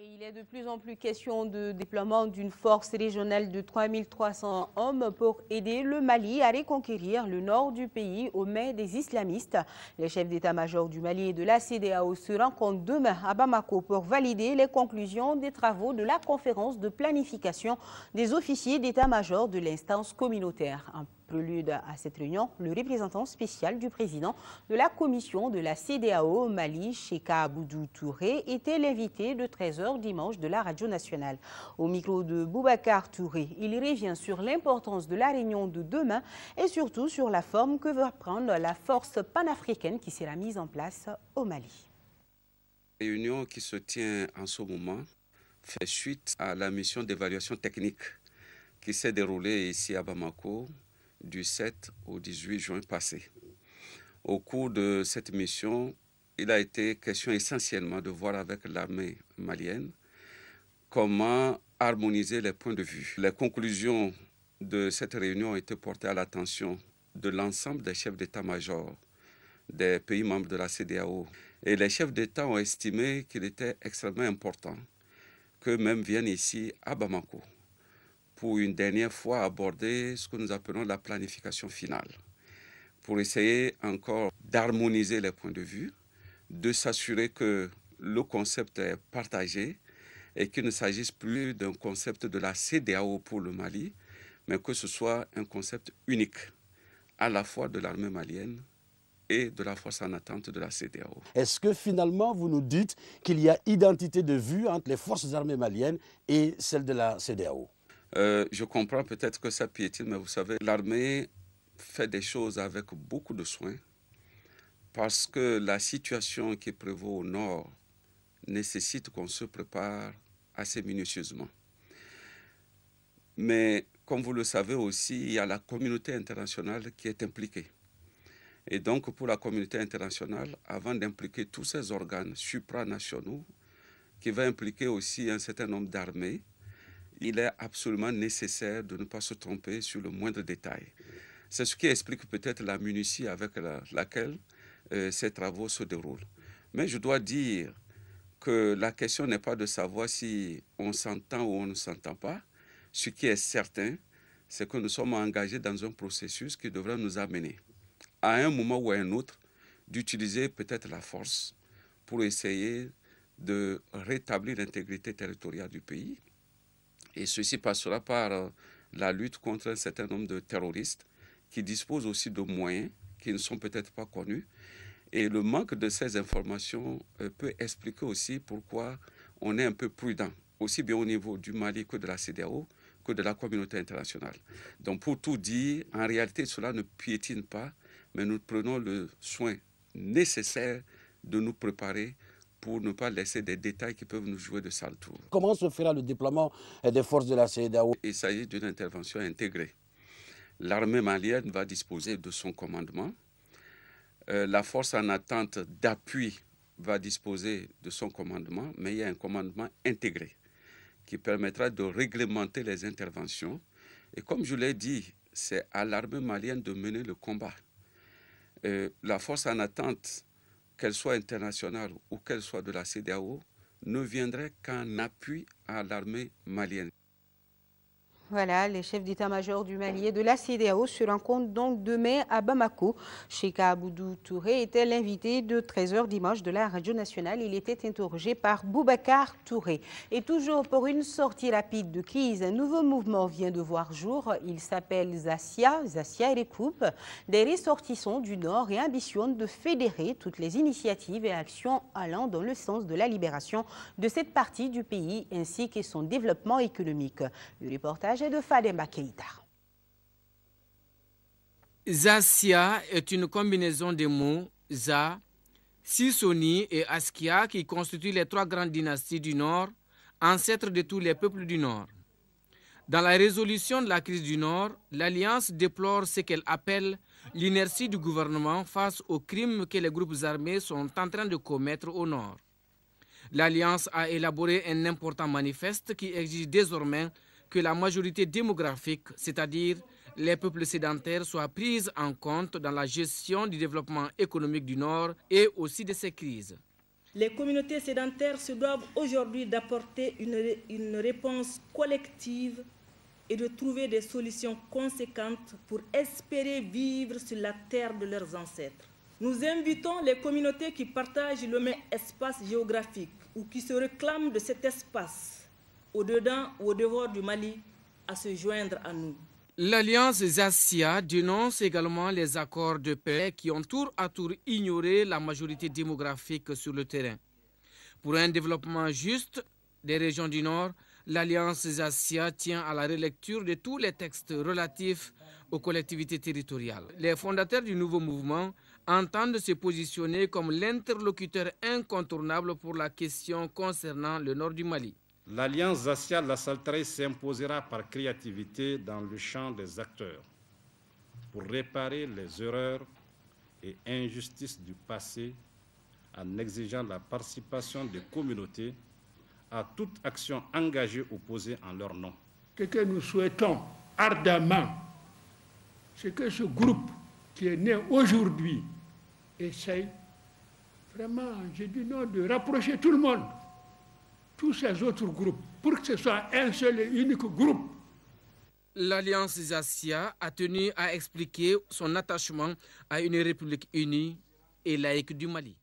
il est de plus en plus question de déploiement d'une force régionale de 3300 hommes pour aider le Mali à reconquérir le nord du pays aux mains des islamistes. Les chefs d'état-major du Mali et de la CDAO se rencontrent demain à Bamako pour valider les conclusions des travaux de la conférence de planification des officiers d'état-major de l'instance communautaire prélude à cette réunion, le représentant spécial du président de la commission de la CDAO Mali, Cheka Aboudou Touré, était l'invité de 13h dimanche de la radio nationale. Au micro de Boubacar Touré, il revient sur l'importance de la réunion de demain et surtout sur la forme que va prendre la force panafricaine qui sera mise en place au Mali. La réunion qui se tient en ce moment fait suite à la mission d'évaluation technique qui s'est déroulée ici à Bamako du 7 au 18 juin passé. Au cours de cette mission, il a été question essentiellement de voir avec l'armée malienne comment harmoniser les points de vue. Les conclusions de cette réunion ont été portées à l'attention de l'ensemble des chefs d'état-major des pays membres de la CDAO. Et les chefs d'État ont estimé qu'il était extrêmement important qu'eux-mêmes viennent ici à Bamako pour une dernière fois aborder ce que nous appelons la planification finale, pour essayer encore d'harmoniser les points de vue, de s'assurer que le concept est partagé et qu'il ne s'agisse plus d'un concept de la CDAO pour le Mali, mais que ce soit un concept unique, à la fois de l'armée malienne et de la force en attente de la CDAO. Est-ce que finalement vous nous dites qu'il y a identité de vue entre les forces armées maliennes et celles de la CDAO euh, je comprends peut-être que ça piétine, mais vous savez, l'armée fait des choses avec beaucoup de soin parce que la situation qui prévaut au nord nécessite qu'on se prépare assez minutieusement. Mais comme vous le savez aussi, il y a la communauté internationale qui est impliquée. Et donc pour la communauté internationale, avant d'impliquer tous ces organes supranationaux, qui va impliquer aussi un certain nombre d'armées, il est absolument nécessaire de ne pas se tromper sur le moindre détail. C'est ce qui explique peut-être la minutie avec laquelle euh, ces travaux se déroulent. Mais je dois dire que la question n'est pas de savoir si on s'entend ou on ne s'entend pas. Ce qui est certain, c'est que nous sommes engagés dans un processus qui devrait nous amener, à un moment ou à un autre, d'utiliser peut-être la force pour essayer de rétablir l'intégrité territoriale du pays, et ceci passera par euh, la lutte contre un certain nombre de terroristes qui disposent aussi de moyens qui ne sont peut-être pas connus. Et le manque de ces informations euh, peut expliquer aussi pourquoi on est un peu prudent, aussi bien au niveau du Mali que de la CDAO, que de la communauté internationale. Donc pour tout dire, en réalité, cela ne piétine pas, mais nous prenons le soin nécessaire de nous préparer pour ne pas laisser des détails qui peuvent nous jouer de sale tour. Comment se fera le déploiement des forces de la CEDAO Il s'agit d'une intervention intégrée. L'armée malienne va disposer de son commandement. Euh, la force en attente d'appui va disposer de son commandement, mais il y a un commandement intégré qui permettra de réglementer les interventions. Et comme je l'ai dit, c'est à l'armée malienne de mener le combat. Euh, la force en attente qu'elle soit internationale ou qu'elle soit de la CDAO, ne viendrait qu'en appui à l'armée malienne. Voilà, les chefs d'état-major du Mali et de la CDAO se rencontrent donc demain à Bamako. Cheka Aboudou Touré était l'invité de 13h dimanche de la radio nationale. Il était interrogé par Boubacar Touré. Et toujours pour une sortie rapide de crise, un nouveau mouvement vient de voir jour. Il s'appelle Zassia, Zassia et les coupes. Des ressortissants du Nord et ambitionnent de fédérer toutes les initiatives et actions allant dans le sens de la libération de cette partie du pays ainsi que son développement économique. Le reportage de Keïta. Zasia est une combinaison des mots Za, Sisoni et Askia qui constituent les trois grandes dynasties du Nord, ancêtres de tous les peuples du Nord. Dans la résolution de la crise du Nord, l'Alliance déplore ce qu'elle appelle l'inertie du gouvernement face aux crimes que les groupes armés sont en train de commettre au Nord. L'Alliance a élaboré un important manifeste qui exige désormais que la majorité démographique, c'est-à-dire les peuples sédentaires, soit prise en compte dans la gestion du développement économique du Nord et aussi de ces crises. Les communautés sédentaires se doivent aujourd'hui d'apporter une, une réponse collective et de trouver des solutions conséquentes pour espérer vivre sur la terre de leurs ancêtres. Nous invitons les communautés qui partagent le même espace géographique ou qui se réclament de cet espace au-dedans ou au devoir du Mali à se joindre à nous. L'Alliance Zassia dénonce également les accords de paix qui ont tour à tour ignoré la majorité démographique sur le terrain. Pour un développement juste des régions du Nord, l'Alliance Zassia tient à la relecture de tous les textes relatifs aux collectivités territoriales. Les fondateurs du nouveau mouvement entendent se positionner comme l'interlocuteur incontournable pour la question concernant le nord du Mali l'Alliance Zaciale la s'imposera par créativité dans le champ des acteurs pour réparer les erreurs et injustices du passé en exigeant la participation des communautés à toute action engagée ou posée en leur nom. Ce que nous souhaitons ardemment, c'est que ce groupe qui est né aujourd'hui essaye vraiment, j'ai du nom, de rapprocher tout le monde tous ces autres groupes pour que ce soit un seul et unique groupe. L'Alliance Zasia a tenu à expliquer son attachement à une République unie et laïque du Mali.